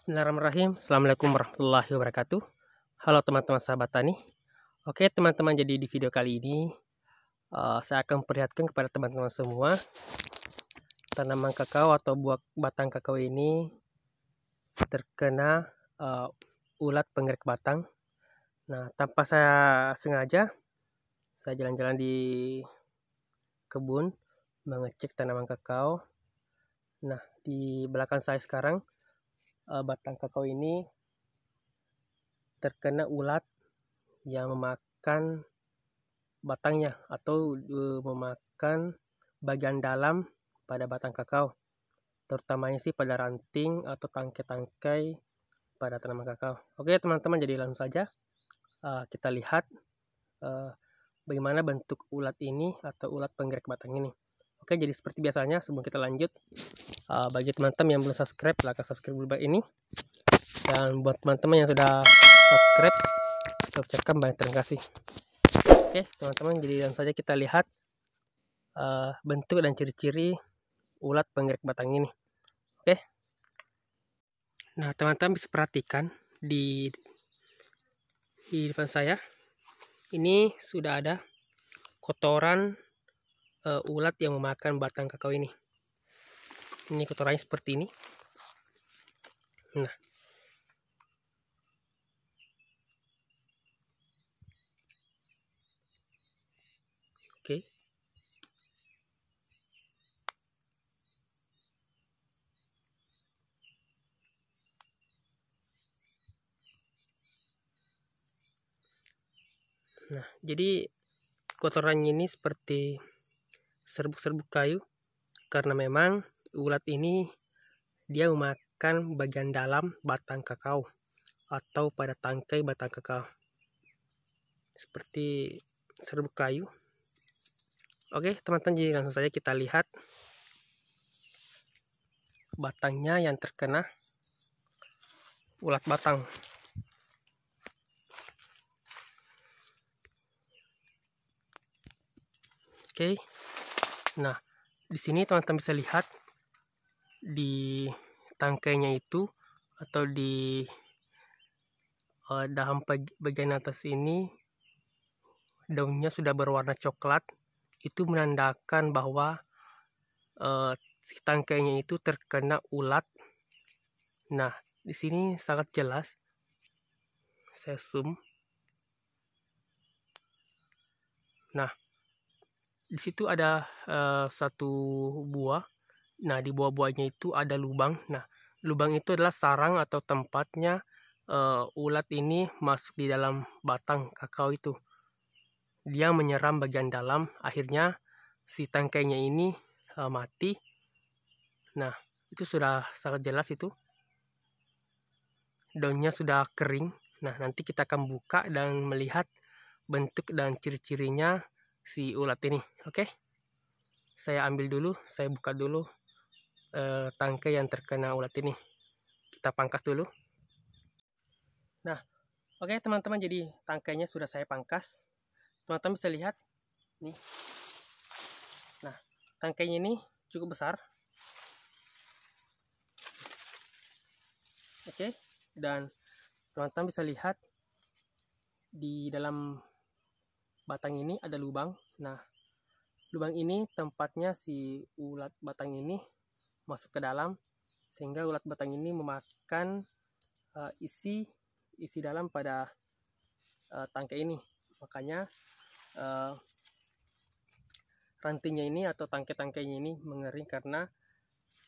Bismillahirrahmanirrahim Assalamualaikum warahmatullahi wabarakatuh Halo teman-teman sahabat tani Oke teman-teman jadi di video kali ini uh, Saya akan memperlihatkan kepada teman-teman semua Tanaman kakao atau buah batang kakao ini Terkena uh, ulat penggerak batang Nah tanpa saya sengaja Saya jalan-jalan di kebun Mengecek tanaman kakao Nah, di belakang saya sekarang uh, batang kakao ini terkena ulat yang memakan batangnya atau uh, memakan bagian dalam pada batang kakao terutamanya sih pada ranting atau tangkai-tangkai pada tanaman kakao. Oke teman-teman jadi langsung saja uh, kita lihat uh, bagaimana bentuk ulat ini atau ulat penggerak batang ini. Oke, jadi seperti biasanya sebelum kita lanjut, uh, bagi teman-teman yang belum subscribe, silakan subscribe dulu ini. Dan buat teman-teman yang sudah subscribe, saya ucapkan banyak terima kasih. Oke, teman-teman, jadi langsung saja kita lihat uh, bentuk dan ciri-ciri ulat penggerak batang ini. Oke. Nah, teman-teman bisa perhatikan di di depan saya ini sudah ada kotoran uh, ulat yang memakan batang kakao ini. Ini kotorannya seperti ini. Nah. Oke. Nah, jadi kotorannya ini seperti serbuk-serbuk kayu karena memang ulat ini dia memakan bagian dalam batang kakao atau pada tangkai batang kakao seperti serbuk kayu oke teman-teman jadi langsung saja kita lihat batangnya yang terkena ulat batang oke Nah, di sini teman-teman bisa lihat di tangkainya itu atau di uh, bagian atas ini daunnya sudah berwarna coklat itu menandakan bahwa uh, tangkainya itu terkena ulat. Nah, di sini sangat jelas. Saya zoom. Nah, di situ ada uh, satu buah nah di buah-buahnya itu ada lubang nah lubang itu adalah sarang atau tempatnya uh, ulat ini masuk di dalam batang kakao itu dia menyeram bagian dalam akhirnya si tangkainya ini uh, mati nah itu sudah sangat jelas itu daunnya sudah kering nah nanti kita akan buka dan melihat bentuk dan ciri-cirinya si ulat ini oke okay? saya ambil dulu saya buka dulu eh, tangkai yang terkena ulat ini kita pangkas dulu nah oke okay, teman-teman jadi tangkainya sudah saya pangkas teman-teman bisa lihat nih nah tangkainya ini cukup besar oke okay? dan teman-teman bisa lihat di dalam batang ini ada lubang. Nah, lubang ini tempatnya si ulat batang ini masuk ke dalam sehingga ulat batang ini memakan uh, isi isi dalam pada uh, tangkai ini. Makanya uh, rantingnya ini atau tangkai-tangkainya ini mengering karena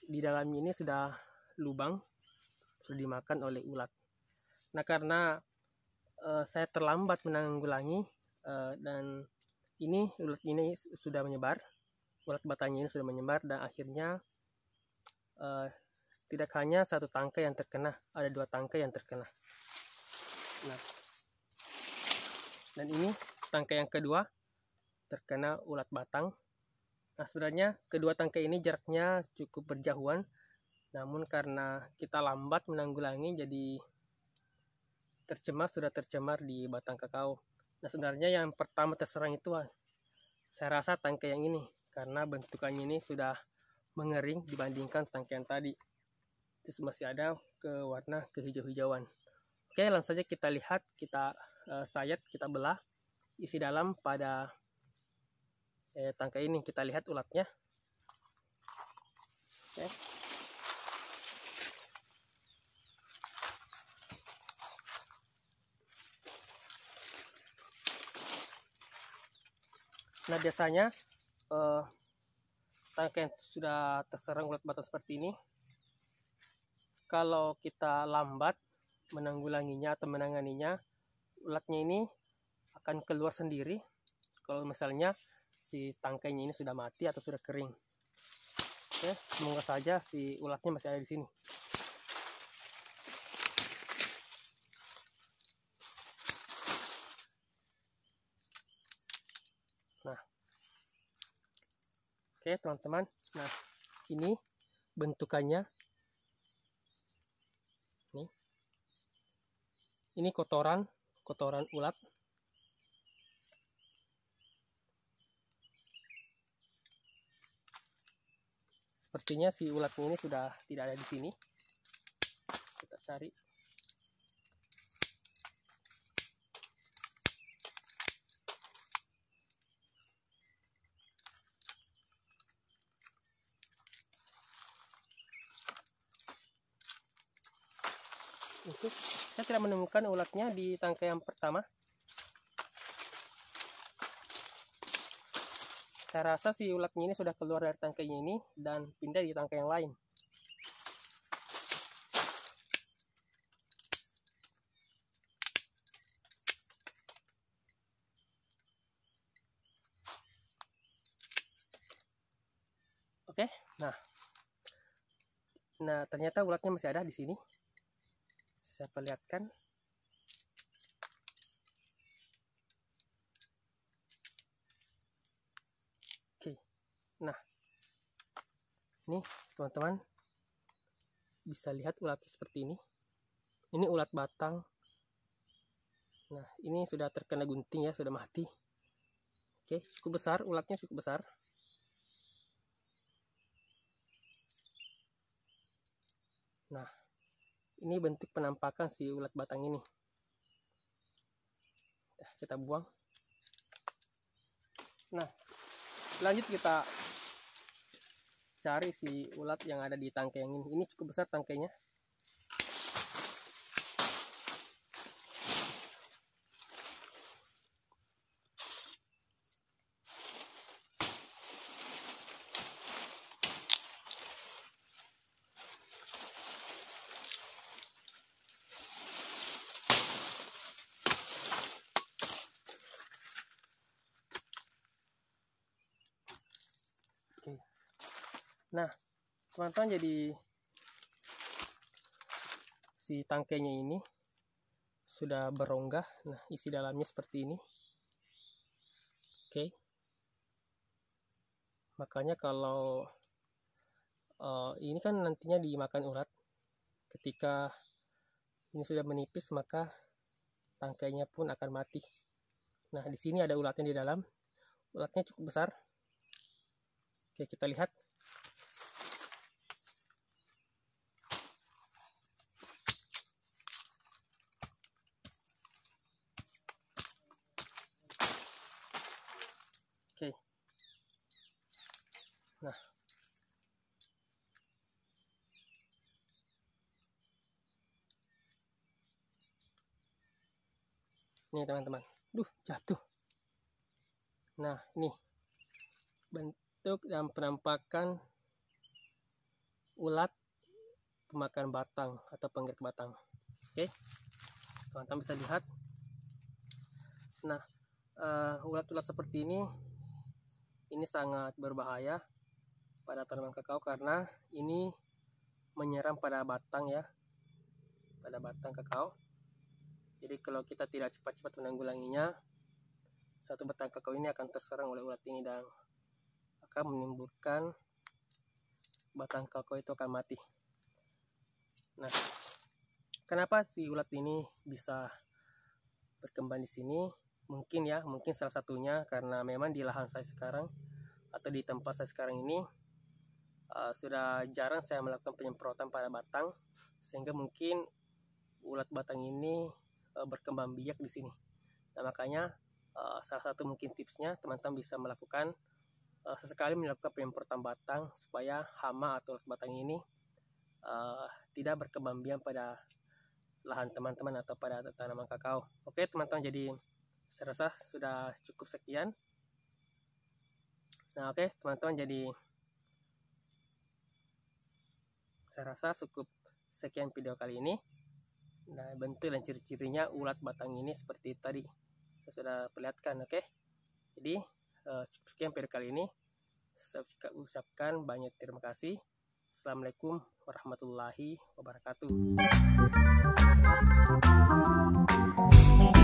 di dalamnya ini sudah lubang sudah dimakan oleh ulat. Nah karena uh, saya terlambat menanggulangi Eh, dan ini ulat ini sudah menyebar ulat batanya ini sudah menyebar dan akhirnya uh, tidak hanya satu tangkai yang terkena ada dua tangkai yang terkena nah dan ini tangkai yang kedua terkena ulat batang nah sebenarnya kedua tangkai ini jaraknya cukup berjauhan namun karena kita lambat menanggulangi jadi tercemar sudah tercemar di batang kakao nah sebenarnya yang pertama terserang itu ah, saya rasa tangkai yang ini karena bentukannya ini sudah mengering dibandingkan tangkai yang tadi terus masih ada ke warna kehijau-hijauan oke langsung saja kita lihat kita uh, sayat kita belah isi dalam pada eh, tangkai ini kita lihat ulatnya oke Nah biasanya eh, tangkai yang sudah terserang ulat batu seperti ini, kalau kita lambat menanggulanginya atau menanganinya, ulatnya ini akan keluar sendiri. Kalau misalnya si tangkainya ini sudah mati atau sudah kering. Oke, semoga saja si ulatnya masih ada di sini. Oke teman-teman, nah ini bentukannya. Nih. Ini kotoran, kotoran ulat. Sepertinya si ulat ini sudah tidak ada di sini. Kita cari itu saya tidak menemukan ulatnya di tangkai yang pertama saya rasa si ulatnya ini sudah keluar dari tangkainya ini dan pindah di tangkai yang lain Oke, nah, nah ternyata ulatnya masih ada di sini saya perlihatkan oke nah ini teman-teman bisa lihat ulatnya seperti ini ini ulat batang nah ini sudah terkena gunting ya sudah mati oke cukup besar ulatnya cukup besar nah ini bentuk penampakan si ulat batang ini nah, kita buang nah lanjut kita cari si ulat yang ada di tangkai yang ini ini cukup besar tangkainya nah teman-teman jadi si tangkainya ini sudah berongga nah isi dalamnya seperti ini oke okay. makanya kalau uh, ini kan nantinya dimakan ulat ketika ini sudah menipis maka tangkainya pun akan mati nah di sini ada ulatnya di dalam ulatnya cukup besar oke kita lihat Nah. ini teman-teman. Duh, jatuh. Nah, ini bentuk dan penampakan ulat pemakan batang atau penggerak batang. Oke. Teman-teman bisa lihat. Nah, eh, ulat-ulat uh, seperti ini ini sangat berbahaya pada tanaman kakao karena ini menyerang pada batang ya pada batang kakao jadi kalau kita tidak cepat-cepat menanggulanginya satu batang kakao ini akan terserang oleh ulat ini dan akan menimbulkan batang kakao itu akan mati nah kenapa si ulat ini bisa berkembang di sini mungkin ya mungkin salah satunya karena memang di lahan saya sekarang atau di tempat saya sekarang ini Eh, sudah jarang saya melakukan penyemprotan pada batang sehingga mungkin ulat batang ini uh, berkembang biak di sini. Nah makanya uh, salah satu mungkin tipsnya teman-teman bisa melakukan uh, sesekali melakukan penyemprotan batang supaya hama atau ulat batang ini uh, tidak berkembang biak pada lahan teman-teman atau pada tanaman kakao. Oke teman-teman jadi saya rasa sudah cukup sekian. Nah oke teman-teman jadi saya rasa cukup sekian video kali ini. Nah, bentuk dan ciri-cirinya ulat batang ini seperti tadi saya sudah perlihatkan, oke? Okay? Jadi, uh, cukup sekian video kali ini. Saya ucapkan banyak terima kasih. Assalamualaikum warahmatullahi wabarakatuh.